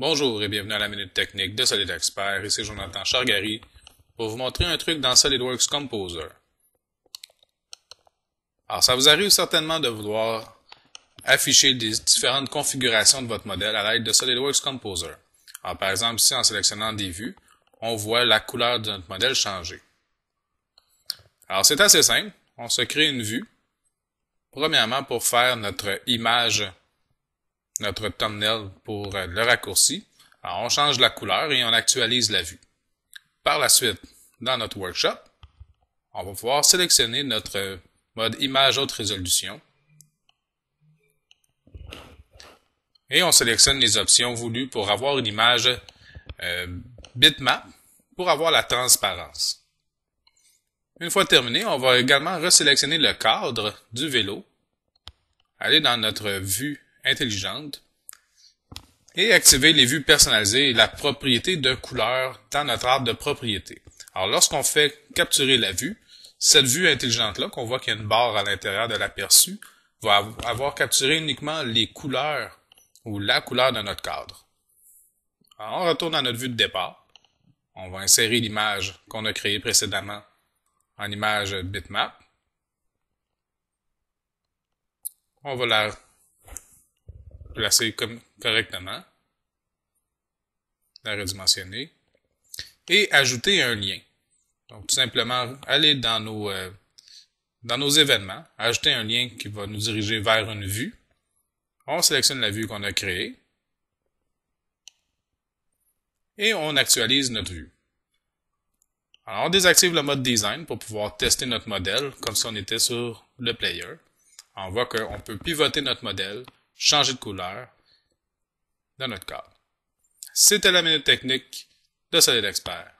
Bonjour et bienvenue à la Minute Technique de Solid Expert, ici Jonathan Chargary pour vous montrer un truc dans SolidWorks Composer. Alors ça vous arrive certainement de vouloir afficher des différentes configurations de votre modèle à l'aide de SolidWorks Composer. Alors, par exemple ici en sélectionnant des vues, on voit la couleur de notre modèle changer. Alors c'est assez simple, on se crée une vue, premièrement pour faire notre image notre thumbnail pour euh, le raccourci. Alors, on change la couleur et on actualise la vue. Par la suite, dans notre workshop, on va pouvoir sélectionner notre mode image haute résolution. Et on sélectionne les options voulues pour avoir une image euh, bitmap pour avoir la transparence. Une fois terminé, on va également resélectionner le cadre du vélo, aller dans notre vue intelligente et activer les vues personnalisées et la propriété de couleur dans notre arbre de propriété. Alors, lorsqu'on fait capturer la vue, cette vue intelligente-là, qu'on voit qu'il y a une barre à l'intérieur de l'aperçu, va avoir capturé uniquement les couleurs ou la couleur de notre cadre. Alors, on retourne à notre vue de départ. On va insérer l'image qu'on a créée précédemment en image bitmap. On va la placer correctement, la redimensionner, et ajouter un lien. Donc, tout simplement, aller dans nos, euh, dans nos événements, ajouter un lien qui va nous diriger vers une vue. On sélectionne la vue qu'on a créée et on actualise notre vue. Alors, on désactive le mode design pour pouvoir tester notre modèle comme si on était sur le player. On voit qu'on peut pivoter notre modèle changer de couleur dans notre cadre. C'était la minute technique de Solid Expert.